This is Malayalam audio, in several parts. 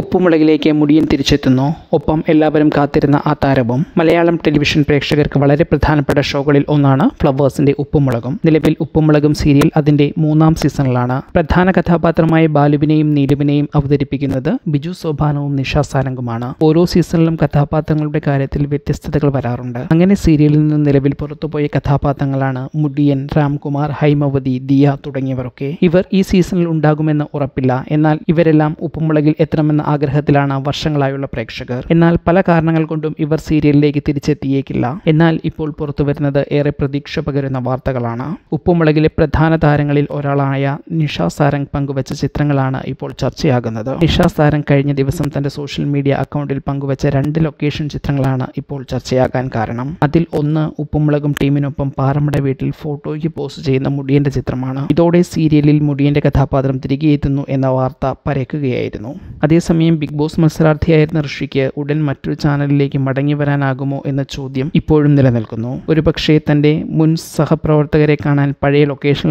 ഉപ്പുമുളകിലേക്ക് മുടിയൻ തിരിച്ചെത്തുന്നു ഒപ്പം എല്ലാവരും കാത്തിരുന്ന ആ താരവും മലയാളം ടെലിവിഷൻ പ്രേക്ഷകർക്ക് വളരെ പ്രധാനപ്പെട്ട ഷോകളിൽ ഒന്നാണ് ഫ്ലവേഴ്സിന്റെ ഉപ്പുമുളകും നിലവിൽ ഉപ്പുമുളകും സീരിയൽ അതിന്റെ മൂന്നാം സീസണിലാണ് പ്രധാന കഥാപാത്രമായ ബാലുവിനെയും നീലുവിനെയും അവതരിപ്പിക്കുന്നത് ബിജു സോഭാനവും നിഷ സാരംഗുമാണ് ഓരോ സീസണിലും കഥാപാത്രങ്ങളുടെ കാര്യത്തിൽ വ്യത്യസ്തതകൾ വരാറുണ്ട് അങ്ങനെ സീരിയലിൽ നിന്ന് നിലവിൽ പുറത്തുപോയ കഥാപാത്രങ്ങളാണ് മുടിയൻ രാംകുമാർ ഹൈമവതി ദിയ തുടങ്ങിയവരൊക്കെ ഇവർ ഈ സീസണിൽ ഉണ്ടാകുമെന്ന് ഉറപ്പില്ല എന്നാൽ ഇവരെല്ലാം ഉപ്പുമുളകിൽ എത്തണമെന്ന ആഗ്രഹത്തിലാണ് വർഷങ്ങളായുള്ള പ്രേക്ഷകർ എന്നാൽ പല കാരണങ്ങൾ കൊണ്ടും ഇവർ സീരിയലിലേക്ക് തിരിച്ചെത്തിയേക്കില്ല എന്നാൽ ഇപ്പോൾ പുറത്തു വരുന്നത് ഏറെ പ്രതീക്ഷ പകരുന്ന വാർത്തകളാണ് ഉപ്പുമുളകിലെ പ്രധാന താരങ്ങളിൽ ഒരാളായ നിഷ സാരംഗ് പങ്കുവച്ച ചിത്രങ്ങളാണ് ഇപ്പോൾ ചർച്ചയാകുന്നത് നിഷ സാരംഗ് കഴിഞ്ഞ ദിവസം തന്റെ സോഷ്യൽ മീഡിയ അക്കൗണ്ടിൽ പങ്കുവച്ച രണ്ട് ലൊക്കേഷൻ ചിത്രങ്ങളാണ് ഇപ്പോൾ ചർച്ചയാകാൻ കാരണം അതിൽ ഒന്ന് ഉപ്പുമുളകും ടീമിനൊപ്പം പാറമ്മട വീട്ടിൽ ഫോട്ടോയ്ക്ക് പോസ്റ്റ് ചെയ്യുന്ന മുടിയന്റെ ചിത്രമാണ് ഇതോടെ സീരിയലിൽ മുടിയന്റെ കഥാപാത്രം തിരികെ എത്തുന്നു എന്ന വാർത്ത പരക്കുകയായിരുന്നു അതേസമയം അതേസമയം ബിഗ് ബോസ് മത്സരാർത്ഥിയായിരുന്ന ഋഷിക്ക് ഉടൻ മറ്റൊരു ചാനലിലേക്ക് മടങ്ങി വരാനാകുമോ എന്ന ചോദ്യം ഇപ്പോഴും നിലനിൽക്കുന്നു പക്ഷേ തന്റെ മുൻ സഹപ്രവർത്തകരെ കാണാൻ പഴയ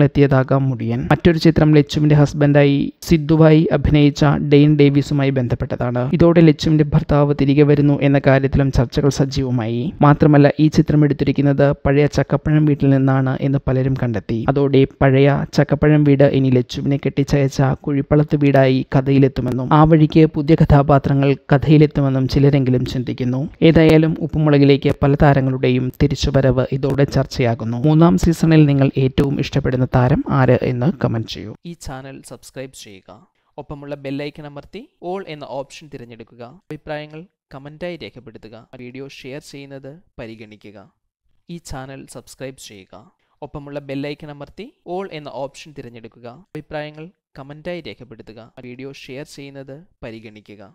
എത്തിയതാകാം മുടിയൻ മറ്റൊരു ചിത്രം ലച്ചുവിന്റെ ഹസ്ബൻഡായി സിദ്ധുവായി അഭിനയിച്ച ഡെയിൻ ഡേവിസുമായി ബന്ധപ്പെട്ടതാണ് ഇതോടെ ലച്ചുവിന്റെ ഭർത്താവ് തിരികെ വരുന്നു എന്ന കാര്യത്തിലും ചർച്ചകൾ സജീവമായി മാത്രമല്ല ഈ ചിത്രം എടുത്തിരിക്കുന്നത് പഴയ ചക്കപ്പഴം വീട്ടിൽ നിന്നാണ് എന്ന് പലരും കണ്ടെത്തി അതോടെ പഴയ ചക്കപ്പഴം വീട് ഇനി ലച്ചുവിനെ കെട്ടിച്ചയച്ച കുഴിപ്പളത്ത് വീടായി കഥയിലെത്തുമെന്നും ആ വഴിക്ക് പുതിയ കഥാപാത്രങ്ങൾ കഥയിലെത്തുമെന്നും ചിലരെങ്കിലും ചിന്തിക്കുന്നു ഏതായാലും ഉപ്പുമുളകിലേക്ക് പല താരങ്ങളുടെയും തിരിച്ചുവരവ് ഇതോടെ ചർച്ചയാകുന്നു മൂന്നാം സീസണിൽ നിങ്ങൾ ഏറ്റവും ഇഷ്ടപ്പെടുന്ന താരം ആര് എന്ന് കമന്റ് ചെയ്യൂ ഈ ചാനൽ സബ്സ്ക്രൈബ് ചെയ്യുക ഒപ്പമുള്ള ബെല്ലൈക്കൻ അമർത്തി ഓൾ എന്ന ഓപ്ഷൻ തിരഞ്ഞെടുക്കുക അഭിപ്രായങ്ങൾ കമൻറ്റായി രേഖപ്പെടുത്തുക വീഡിയോ ഷെയർ ചെയ്യുന്നത് പരിഗണിക്കുക ഈ ചാനൽ സബ്സ്ക്രൈബ് ചെയ്യുക ഒപ്പമുള്ള ബെല്ലൈക്കൻ അമർത്തി ഓൾ എന്ന ഓപ്ഷൻ തിരഞ്ഞെടുക്കുക അഭിപ്രായങ്ങൾ കമൻറ്റായി രേഖപ്പെടുത്തുക വീഡിയോ ഷെയർ ചെയ്യുന്നത് പരിഗണിക്കുക